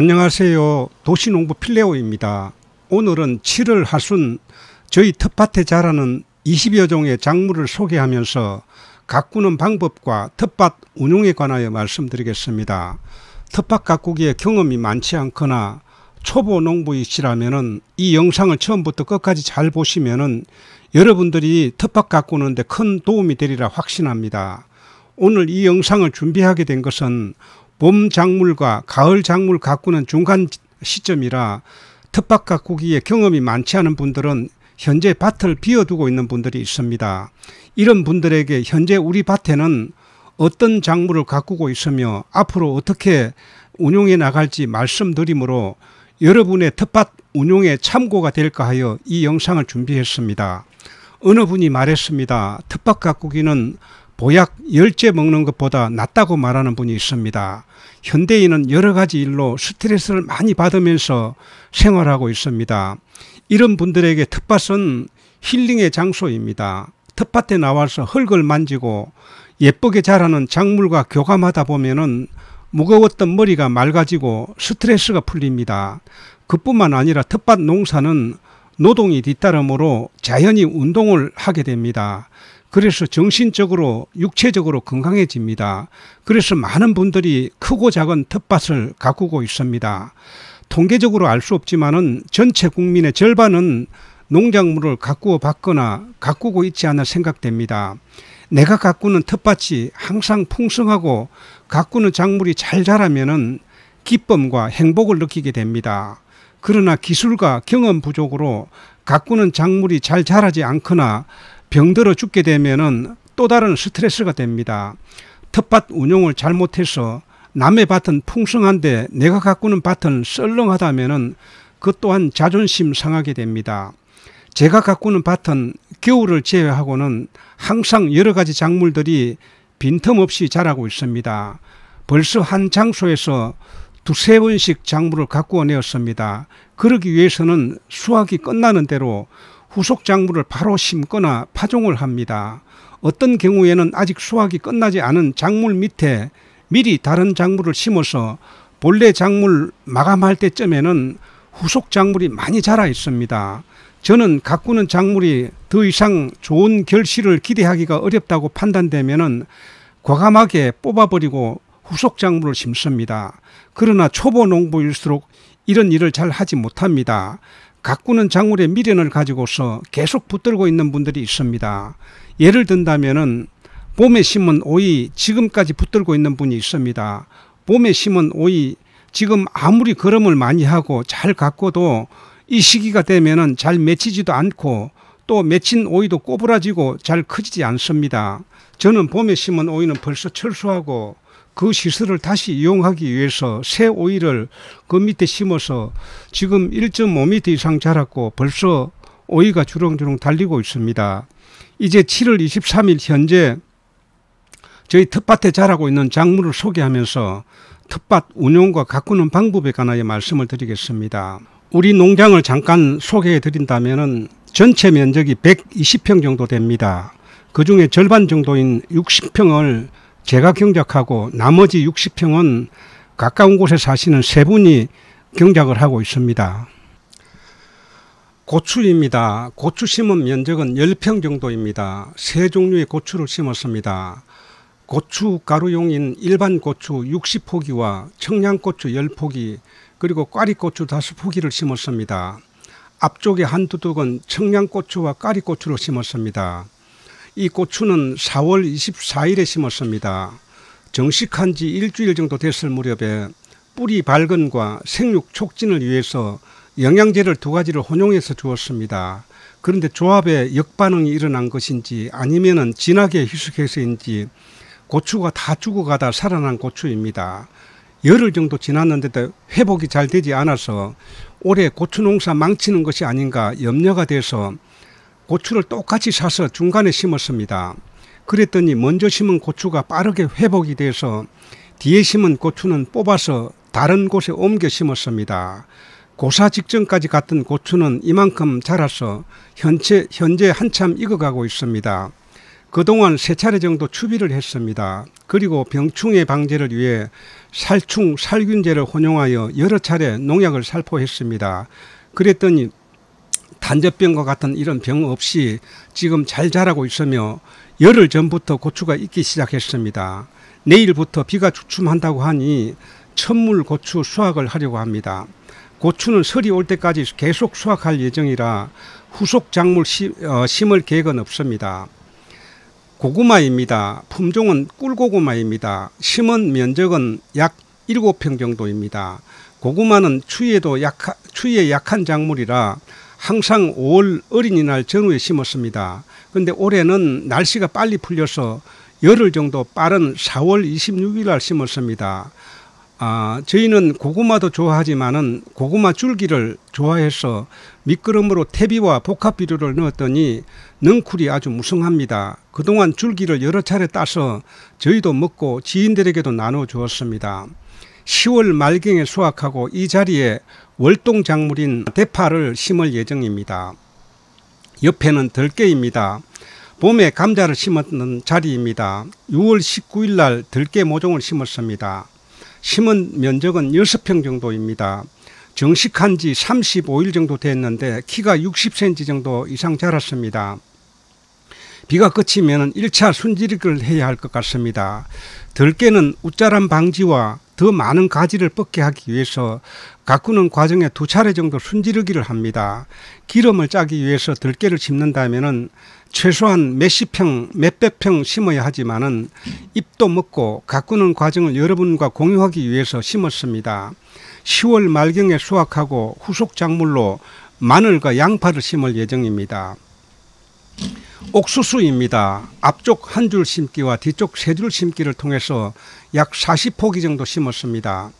안녕하세요. 도시농부 필레오입니다. 오늘은 7월 하순 저희 텃밭에 자라는 20여 종의 작물을 소개하면서 가꾸는 방법과 텃밭 운용에 관하여 말씀드리겠습니다. 텃밭 가꾸기에 경험이 많지 않거나 초보 농부이시라면 이 영상을 처음부터 끝까지 잘 보시면 여러분들이 텃밭 가꾸는데 큰 도움이 되리라 확신합니다. 오늘 이 영상을 준비하게 된 것은 봄 작물과 가을 작물 가꾸는 중간 시점이라 텃밭 가꾸기에 경험이 많지 않은 분들은 현재 밭을 비워두고 있는 분들이 있습니다. 이런 분들에게 현재 우리 밭에는 어떤 작물을 가꾸고 있으며 앞으로 어떻게 운용해 나갈지 말씀드리므로 여러분의 텃밭 운용에 참고가 될까 하여 이 영상을 준비했습니다. 어느 분이 말했습니다. 텃밭 가꾸기는 보약 열째 먹는 것보다 낫다고 말하는 분이 있습니다. 현대인은 여러 가지 일로 스트레스를 많이 받으면서 생활하고 있습니다. 이런 분들에게 텃밭은 힐링의 장소입니다. 텃밭에 나와서 흙을 만지고 예쁘게 자라는 작물과 교감하다 보면은 무거웠던 머리가 맑아지고 스트레스가 풀립니다. 그뿐만 아니라 텃밭 농사는 노동이 뒤따름으로 자연히 운동을 하게 됩니다. 그래서 정신적으로 육체적으로 건강해집니다. 그래서 많은 분들이 크고 작은 텃밭을 가꾸고 있습니다. 통계적으로 알 수 없지만은 전체 국민의 절반은 농작물을 가꾸어 받거나 가꾸고 있지 않아 생각됩니다. 내가 가꾸는 텃밭이 항상 풍성하고 가꾸는 작물이 잘 자라면은 기쁨과 행복을 느끼게 됩니다. 그러나 기술과 경험 부족으로 가꾸는 작물이 잘 자라지 않거나 병들어 죽게 되면은 또 다른 스트레스가 됩니다. 텃밭 운용을 잘못해서 남의 밭은 풍성한데 내가 가꾸는 밭은 썰렁하다면은 그 또한 자존심 상하게 됩니다. 제가 가꾸는 밭은 겨울을 제외하고는 항상 여러 가지 작물들이 빈틈없이 자라고 있습니다. 벌써 한 장소에서 두세 번씩 작물을 가꾸어 내었습니다. 그러기 위해서는 수확이 끝나는 대로 후속 작물을 바로 심거나 파종을 합니다. 어떤 경우에는 아직 수확이 끝나지 않은 작물 밑에 미리 다른 작물을 심어서 본래 작물 마감할 때쯤에는 후속 작물이 많이 자라 있습니다. 저는 가꾸는 작물이 더 이상 좋은 결실을 기대하기가 어렵다고 판단되면 과감하게 뽑아버리고 후속 작물을 심습니다. 그러나 초보 농부일수록 이런 일을 잘 하지 못합니다. 가꾸는 작물의 미련을 가지고서 계속 붙들고 있는 분들이 있습니다. 예를 든다면은 봄에 심은 오이 지금까지 붙들고 있는 분이 있습니다. 봄에 심은 오이 지금 아무리 걸음을 많이 하고 잘 가꿔도 이 시기가 되면은 잘 맺히지도 않고 또 맺힌 오이도 꼬부라지고 잘 크지 않습니다. 저는 봄에 심은 오이는 벌써 철수하고 그 시설을 다시 이용하기 위해서 새 오이를 그 밑에 심어서 지금 1.5m 이상 자랐고 벌써 오이가 주렁주렁 달리고 있습니다. 이제 7월 23일 현재 저희 텃밭에 자라고 있는 작물을 소개하면서 텃밭 운용과 가꾸는 방법에 관하여 말씀을 드리겠습니다. 우리 농장을 잠깐 소개해 드린다면 전체 면적이 120평 정도 됩니다. 그 중에 절반 정도인 60평을 제가 경작하고 나머지 60평은 가까운 곳에 사시는 세 분이 경작을 하고 있습니다. 고추입니다. 고추 심은 면적은 10평 정도입니다. 세 종류의 고추를 심었습니다. 고추 가루용인 일반 고추 60포기와 청양고추 10포기 그리고 꽈리고추 5포기를 심었습니다. 앞쪽에 한두 둑은 청양고추와 꽈리고추를 심었습니다. 이 고추는 4월 24일에 심었습니다. 정식한 지 일주일 정도 됐을 무렵에 뿌리 밝은과 생육 촉진을 위해서 영양제를 두 가지를 혼용해서 주었습니다. 그런데 조합에 역반응이 일어난 것인지 아니면 진하게 희석해서인지 고추가 다 죽어가다 살아난 고추입니다. 열흘 정도 지났는데도 회복이 잘 되지 않아서 올해 고추 농사 망치는 것이 아닌가 염려가 돼서 고추를 똑같이 사서 중간에 심었습니다. 그랬더니 먼저 심은 고추가 빠르게 회복이 돼서 뒤에 심은 고추는 뽑아서 다른 곳에 옮겨 심었습니다. 고사 직전까지 갔던 고추는 이만큼 자라서 현재, 현재 한참 익어가고 있습니다. 그동안 세 차례 정도 추비를 했습니다. 그리고 병충해 방제를 위해 살충 살균제를 혼용하여 여러 차례 농약을 살포했습니다. 그랬더니 간접병과 같은 이런 병 없이 지금 잘 자라고 있으며 열흘 전부터 고추가 익기 시작했습니다. 내일부터 비가 주춤한다고 하니 천물 고추 수확을 하려고 합니다. 고추는 설이 올 때까지 계속 수확할 예정이라 후속 작물 시, 어, 심을 계획은 없습니다. 고구마입니다. 품종은 꿀고구마입니다. 심은 면적은 약 7평 정도입니다. 고구마는 추위에도 약 추위에 약한 작물이라 항상 5월 어린이날 전후에 심었습니다. 그런데 올해는 날씨가 빨리 풀려서 열흘 정도 빠른 4월 26일 날 심었습니다. 아, 저희는 고구마도 좋아하지만은 고구마 줄기를 좋아해서 미끄럼으로 퇴비와 복합 비료를 넣었더니 능쿨이 아주 무성합니다. 그동안 줄기를 여러 차례 따서 저희도 먹고 지인들에게도 나눠 주었습니다. 10월 말경에 수확하고 이 자리에 월동 작물인 대파를 심을 예정입니다. 옆에는 들깨입니다. 봄에 감자를 심었는 자리입니다. 6월 19일 날 들깨 모종을 심었습니다. 심은 면적은 6평 정도입니다. 정식한 지 35일 정도 됐는데 키가 60cm 정도 이상 자랐습니다. 비가 그치면 1차 순지를 해야 할 것 같습니다. 들깨는 웃자람 방지와 더 많은 가지를 뻗게 하기 위해서 가꾸는 과정에 두 차례 정도 순지르기를 합니다. 기름을 짜기 위해서 들깨를 심는다면은 최소한 몇십 평, 몇백 평 심어야 하지만은 잎도 먹고 가꾸는 과정을 여러분과 공유하기 위해서 심었습니다. 10월 말경에 수확하고 후속 작물로 마늘과 양파를 심을 예정입니다. 옥수수입니다. 앞쪽 한 줄 심기와 뒤쪽 세 줄 심기를 통해서 약 40포기 정도 심었습니다.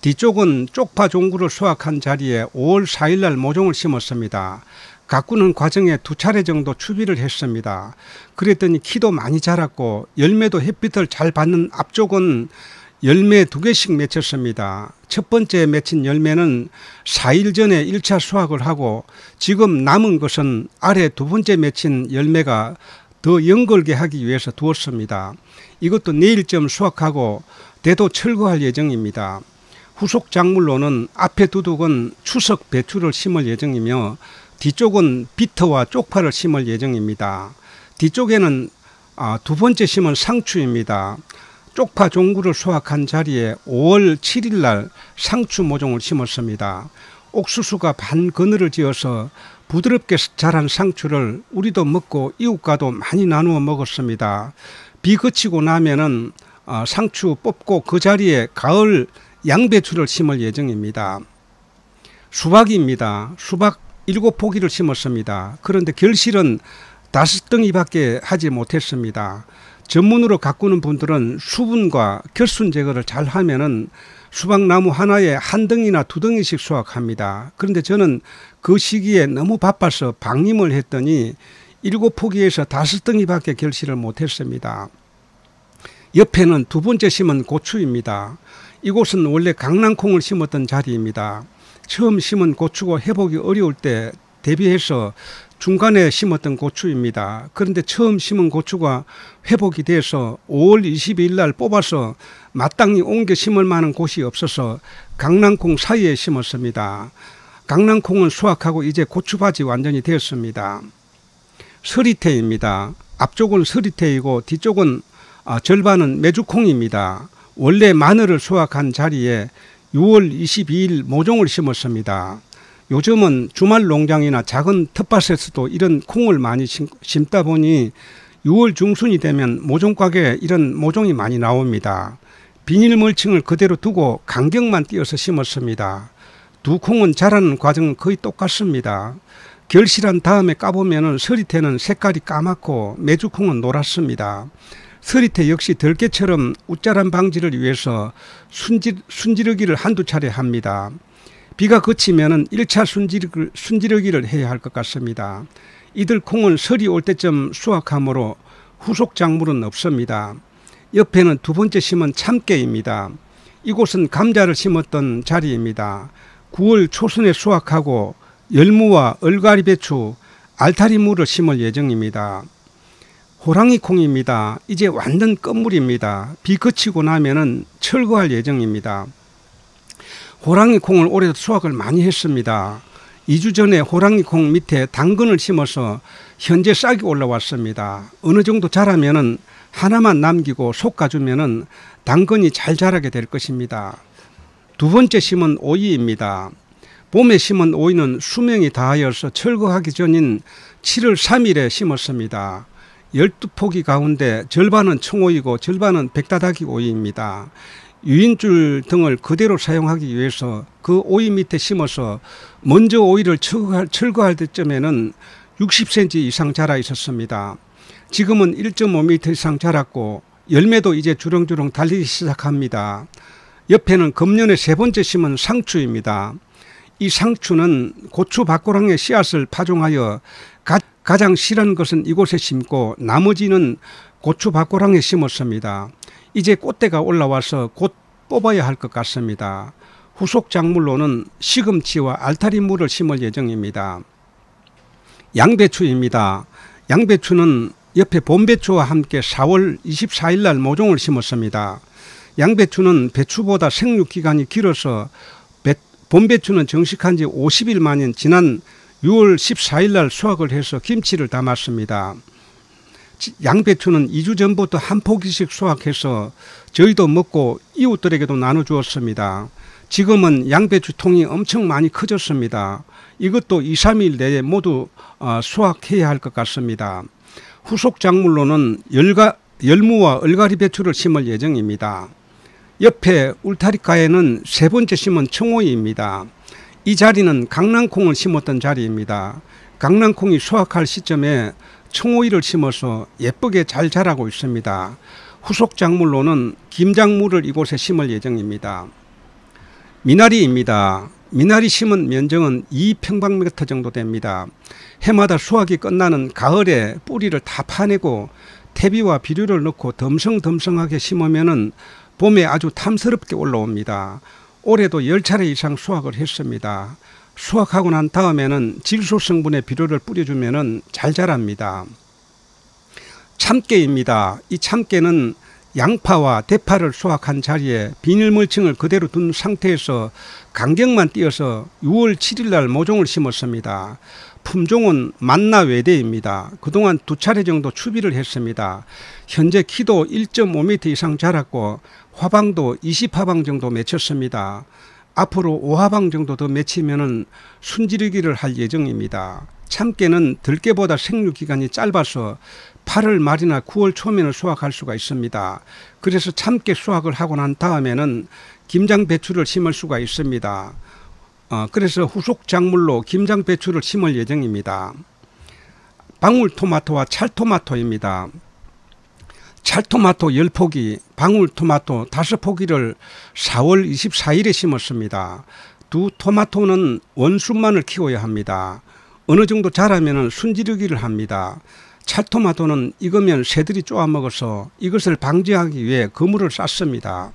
뒤쪽은 쪽파 종구를 수확한 자리에 5월 4일날 모종을 심었습니다. 가꾸는 과정에 두 차례 정도 추비를 했습니다. 그랬더니 키도 많이 자랐고 열매도 햇빛을 잘 받는 앞쪽은 열매 두 개씩 맺혔습니다. 첫 번째 맺힌 열매는 4일 전에 1차 수확을 하고 지금 남은 것은 아래 두 번째 맺힌 열매가 더 연결게 하기 위해서 두었습니다. 이것도 내일쯤 수확하고 대도 철거할 예정입니다. 후속 작물로는 앞에 두둑은 추석 배추를 심을 예정이며 뒤쪽은 비터와 쪽파를 심을 예정입니다. 뒤쪽에는 아, 두 번째 심은 상추입니다. 쪽파 종구를 수확한 자리에 5월 7일 날 상추 모종을 심었습니다. 옥수수가 반 그늘을 지어서 부드럽게 자란 상추를 우리도 먹고 이웃과도 많이 나누어 먹었습니다. 비 그치고 나면은 어, 상추 뽑고 그 자리에 가을 양배추를 심을 예정입니다. 수박입니다. 수박 일곱 포기를 심었습니다. 그런데 결실은 다섯 덩이밖에 하지 못했습니다. 전문으로 가꾸는 분들은 수분과 결순 제거를 잘 하면은 수박나무 하나에 한 덩이나 두 덩이씩 수확합니다. 그런데 저는 그 시기에 너무 바빠서 방임을 했더니 일곱 포기에서 다섯 덩이밖에 결실을 못했습니다. 옆에는 두 번째 심은 고추입니다. 이곳은 원래 강낭콩을 심었던 자리입니다. 처음 심은 고추고 회복이 어려울 때 대비해서 중간에 심었던 고추입니다. 그런데 처음 심은 고추가 회복이 돼서 5월 22일 날 뽑아서 마땅히 옮겨 심을 만한 곳이 없어서 강낭콩 사이에 심었습니다. 강낭콩은 수확하고 이제 고추밭이 완전히 되었습니다. 서리태입니다. 앞쪽은 서리태이고 뒤쪽은 아, 절반은 메주콩입니다. 원래 마늘을 수확한 자리에 6월 22일 모종을 심었습니다. 요즘은 주말 농장이나 작은 텃밭에서도 이런 콩을 많이 심, 심다 보니 6월 중순이 되면 모종가게에 이런 모종이 많이 나옵니다. 비닐 멀칭을 그대로 두고 간격만 띄어서 심었습니다. 두 콩은 자라는 과정은 거의 똑같습니다. 결실한 다음에 까보면 서리태는 색깔이 까맣고 메주콩은 노랗습니다. 서리태 역시 들개처럼 웃자란 방지를 위해서 순지, 순지르기를 한두 차례 합니다. 비가 그치면 1차 순지르, 순지르기를 해야 할 것 같습니다. 이들 콩은 설이 올 때쯤 수확하므로 후속 작물은 없습니다. 옆에는 두 번째 심은 참깨입니다. 이곳은 감자를 심었던 자리입니다. 9월 초순에 수확하고 열무와 얼갈이 배추, 알타리무를 심을 예정입니다. 호랑이 콩입니다. 이제 완전 끝물입니다. 비 그치고 나면은 철거할 예정입니다. 호랑이 콩을 올해 수확을 많이 했습니다. 2주 전에 호랑이 콩 밑에 당근을 심어서 현재 싹이 올라왔습니다. 어느 정도 자라면 하나만 남기고 솎아주면 당근이 잘 자라게 될 것입니다. 두 번째 심은 오이입니다. 봄에 심은 오이는 수명이 다하여서 철거하기 전인 7월 3일에 심었습니다. 12포기 가운데 절반은 청오이고 절반은 백다닥이 오이입니다. 유인줄 등을 그대로 사용하기 위해서 그 오이 밑에 심어서 먼저 오이를 철거할, 철거할 때쯤에는 60cm 이상 자라 있었습니다. 지금은 1.5m 이상 자랐고 열매도 이제 주렁주렁 달리기 시작합니다. 옆에는 금년의세 번째 심은 상추입니다. 이 상추는 고추 밭고랑의 씨앗을 파종하여 가, 장 실한 것은 이곳에 심고 나머지는 고추 밭고랑에 심었습니다. 이제 꽃대가 올라와서 곧 뽑아야 할 것 같습니다. 후속 작물로는 시금치와 알타리물을 심을 예정입니다. 양배추입니다. 양배추는 옆에 봄배추와 함께 4월 24일 날 모종을 심었습니다. 양배추는 배추보다 생육기간이 길어서 배, 봄배추는 정식한 지 50일 만인 지난 6월 14일 날 수확을 해서 김치를 담았습니다. 양배추는 2주 전부터 한 포기씩 수확해서 저희도 먹고 이웃들에게도 나눠주었습니다. 지금은 양배추 통이 엄청 많이 커졌습니다. 이것도 2, 3일 내에 모두 어, 수확해야 할 것 같습니다. 후속 작물로는 열가, 열무와 얼갈이 배추를 심을 예정입니다. 옆에 울타리가에는 세 번째 심은 청오이입니다. 이 자리는 강낭콩을 심었던 자리입니다. 강낭콩이 수확할 시점에 청오이를 심어서 예쁘게 잘 자라고 있습니다. 후속 작물로는 김작물을 이곳에 심을 예정입니다. 미나리입니다. 미나리 심은 면적은 2평방미터 정도 됩니다. 해마다 수확이 끝나는 가을에 뿌리를 다 파내고 퇴비와 비료를 넣고 덤성덤성하게 심으면 봄에 아주 탐스럽게 올라옵니다. 올해도 10차례 이상 수확을 했습니다. 수확하고 난 다음에는 질소 성분의 비료를 뿌려주면은 잘 자랍니다. 참깨입니다. 이 참깨는 양파와 대파를 수확한 자리에 비닐 물층을 그대로 둔 상태에서 간격만 띄어서 6월 7일 날 모종을 심었습니다. 품종은 만나 외대입니다. 그동안 두 차례 정도 추비를 했습니다. 현재 키도 1.5m 이상 자랐고 화방도 20화방 정도 맺혔습니다. 앞으로 5하방 정도 더 맺히면은 순지르기를 할 예정입니다. 참깨는 들깨보다 생육 기간이 짧아서 8월 말이나 9월 초면에 수확할 수가 있습니다. 그래서 참깨 수확을 하고 난 다음에는 김장 배추를 심을 수가 있습니다. 어, 그래서 후속 작물로 김장 배추를 심을 예정입니다. 방울토마토와 찰토마토입니다. 찰토마토 열포기 방울토마토 다섯 포기를 4월 24일에 심었습니다. 두 토마토는 원순만을 키워야 합니다. 어느 정도 자라면 순지르기를 합니다. 찰토마토는 익으면 새들이 쪼아먹어서 이것을 방지하기 위해 그물을 쌌습니다.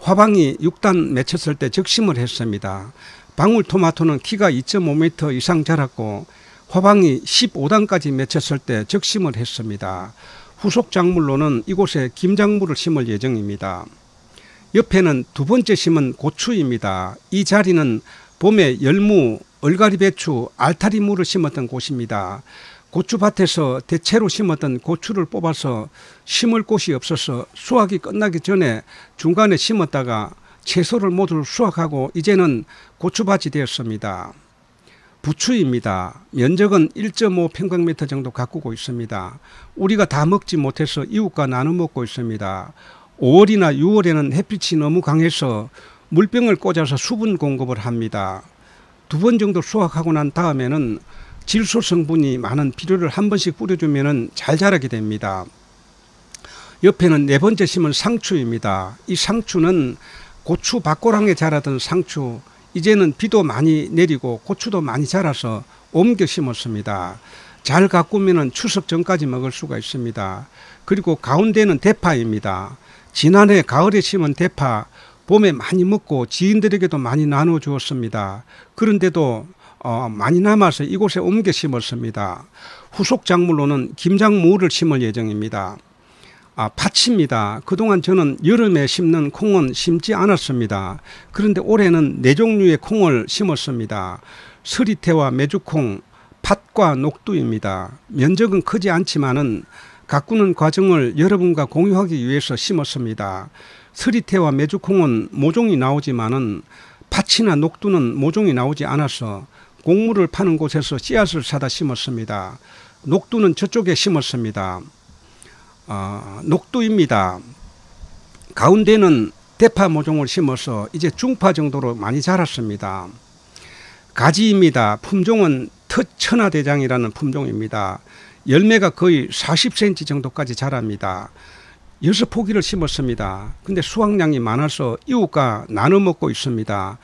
화방이 6단 맺혔을 때 적심을 했습니다. 방울토마토는 키가 2.5m 이상 자랐고 화방이 15단까지 맺혔을 때 적심을 했습니다. 후속 작물로는 이곳에 김작물을 심을 예정입니다. 옆에는 두 번째 심은 고추입니다. 이 자리는 봄에 열무, 얼갈이 배추, 알타리무를 심었던 곳입니다. 고추밭에서 대체로 심었던 고추를 뽑아서 심을 곳이 없어서 수확이 끝나기 전에 중간에 심었다가 채소를 모두 수확하고 이제는 고추밭이 되었습니다. 부추입니다. 면적은 1.5평방미터 정도 가꾸고 있습니다. 우리가 다 먹지 못해서 이웃과 나눠 먹고 있습니다. 5월이나 6월에는 햇빛이 너무 강해서 물병을 꽂아서 수분 공급을 합니다. 두 번 정도 수확하고 난 다음에는 질소 성분이 많은 비료를 한 번씩 뿌려주면 잘 자라게 됩니다. 옆에는 네 번째 심은 상추입니다. 이 상추는 고추 밭고랑에 자라던 상추 이제는 비도 많이 내리고 고추도 많이 자라서 옮겨 심었습니다. 잘 가꾸면 추석 전까지 먹을 수가 있습니다. 그리고 가운데는 대파입니다. 지난해 가을에 심은 대파 봄에 많이 먹고 지인들에게도 많이 나눠 주었습니다. 그런데도 어, 많이 남아서 이곳에 옮겨 심었습니다. 후속 작물로는 김장무를 심을 예정입니다. 아, 밭입니다. 그동안 저는 여름에 심는 콩은 심지 않았습니다. 그런데 올해는 네 종류의 콩을 심었습니다. 서리태와 메주콩, 팥과 녹두입니다. 면적은 크지 않지만은 가꾸는 과정을 여러분과 공유하기 위해서 심었습니다. 서리태와 메주콩은 모종이 나오지만은 팥이나 녹두는 모종이 나오지 않아서 곡물을 파는 곳에서 씨앗을 사다 심었습니다. 녹두는 저쪽에 심었습니다. 어, 녹두입니다. 가운데는 대파 모종을 심어서 이제 중파 정도로 많이 자랐습니다. 가지입니다. 품종은 터천하 대장이라는 품종입니다. 열매가 거의 40cm 정도까지 자랍니다. 여섯 포기를 심었습니다. 근데 수확량이 많아서 이웃과 나눠 먹고 있습니다.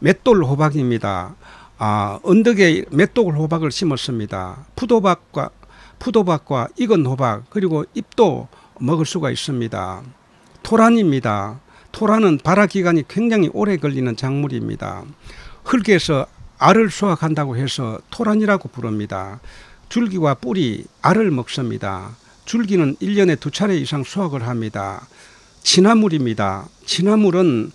맷돌 호박입니다. 아, 언덕에 맷돌 호박을 심었습니다. 푸도박과 푸도박과 익은 호박 그리고 잎도 먹을 수가 있습니다. 토란입니다. 토란은 발화 기간이 굉장히 오래 걸리는 작물입니다. 흙에서 알을 수확한다고 해서 토란이라고 부릅니다. 줄기와 뿌리, 알을 먹습니다. 줄기는 1년에 두 차례 이상 수확을 합니다. 진화물입니다. 진화물은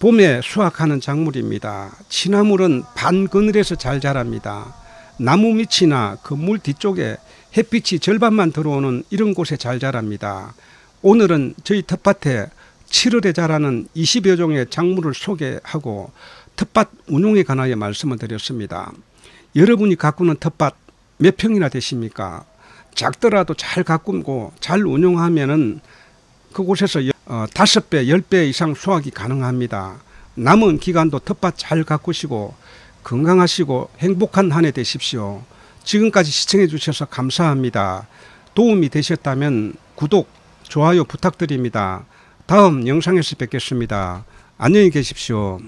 봄에 수확하는 작물입니다. 진화물은 반그늘에서 잘 자랍니다. 나무 밑이나 건물 그 뒤쪽에 햇빛이 절반만 들어오는 이런 곳에 잘 자랍니다. 오늘은 저희 텃밭에 7월에 자라는 20여 종의 작물을 소개하고 텃밭 운용에 관하여 말씀을 드렸습니다. 여러분이 가꾸는 텃밭 몇 평이나 되십니까? 작더라도 잘 가꾸고 잘 운용하면은 그곳에서 어, 다섯 배, 열배 이상 수확이 가능합니다. 남은 기간도 텃밭 잘 가꾸시고 건강하시고 행복한 한 해 되십시오. 지금까지 시청해 주셔서 감사합니다. 도움이 되셨다면 구독, 좋아요 부탁드립니다. 다음 영상에서 뵙겠습니다. 안녕히 계십시오.